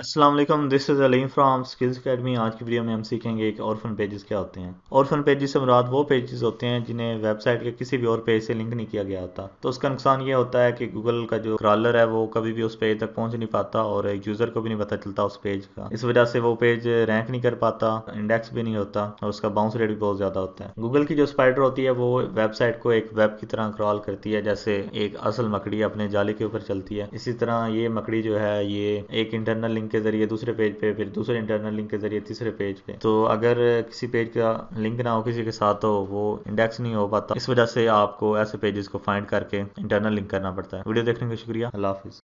Aslam this is Aleem from skills academy आज की video में हम सीखेंगे कि औरफन पेजेस क्या होते हैं औरफन पेजेस से मुराद वो पेजेस होते हैं जिन्हें वेबसाइट के किसी भी और पेज से लिंक नहीं किया गया होता तो उसका नुकसान ये होता है कि गूगल का जो क्रॉलर है वो कभी भी उस पेज तक पहुंच नहीं पाता और यूज़र को भी नहीं पता चलता उस पेज का इस वजह से वो पेज रैंक नहीं कर पाता इंडेक्स भी नहीं होता और उसका बाउंस रेट भी बहुत ज़्यादा होता है गूगल की जो स्पाइडर होती है वो वेबसाइट को एक वेब की तरह क्रॉल करती है जैसे एक असल मकड़ी अपने जाले के ऊपर चलती है इसी तरह ये मकड़ी जो है ये एक इंटरनल लिंक के ज़रिए दूसरे पेज पे फिर दूसरे इंटरनल लिंक के ज़रिए तीसरे पेज पे तो अगर किसी पेज का लिंक ना हो किसी के साथ हो वो इंडेक्स नहीं हो पाता इस वजह से आपको ऐसे पेजेस को फाइंड करके इंटरनल लिंक करना पड़ता है वीडियो देखने का शुक्रिया अल्लाह हाफिज़